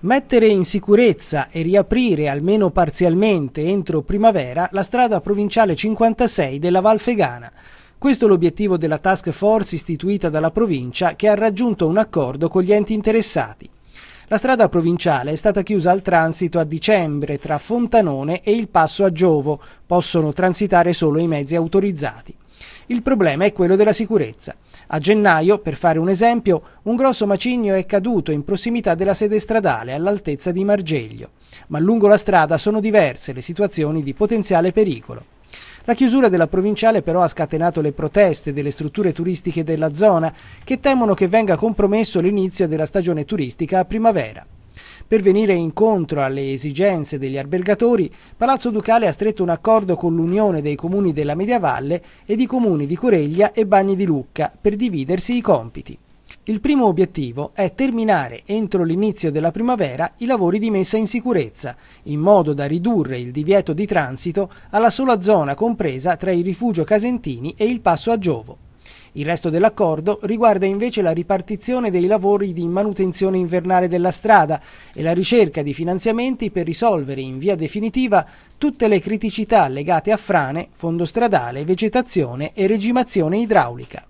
Mettere in sicurezza e riaprire almeno parzialmente entro primavera la strada provinciale 56 della Val Fegana. Questo è l'obiettivo della task force istituita dalla provincia che ha raggiunto un accordo con gli enti interessati. La strada provinciale è stata chiusa al transito a dicembre tra Fontanone e il passo a Giovo, possono transitare solo i mezzi autorizzati. Il problema è quello della sicurezza. A gennaio, per fare un esempio, un grosso macigno è caduto in prossimità della sede stradale all'altezza di Margeglio, ma lungo la strada sono diverse le situazioni di potenziale pericolo. La chiusura della provinciale però ha scatenato le proteste delle strutture turistiche della zona che temono che venga compromesso l'inizio della stagione turistica a primavera. Per venire incontro alle esigenze degli albergatori, Palazzo Ducale ha stretto un accordo con l'Unione dei Comuni della Mediavalle e i comuni di Coreglia e Bagni di Lucca per dividersi i compiti. Il primo obiettivo è terminare entro l'inizio della primavera i lavori di messa in sicurezza, in modo da ridurre il divieto di transito alla sola zona compresa tra il rifugio Casentini e il passo a Giovo. Il resto dell'accordo riguarda invece la ripartizione dei lavori di manutenzione invernale della strada e la ricerca di finanziamenti per risolvere in via definitiva tutte le criticità legate a frane, fondo stradale, vegetazione e regimazione idraulica.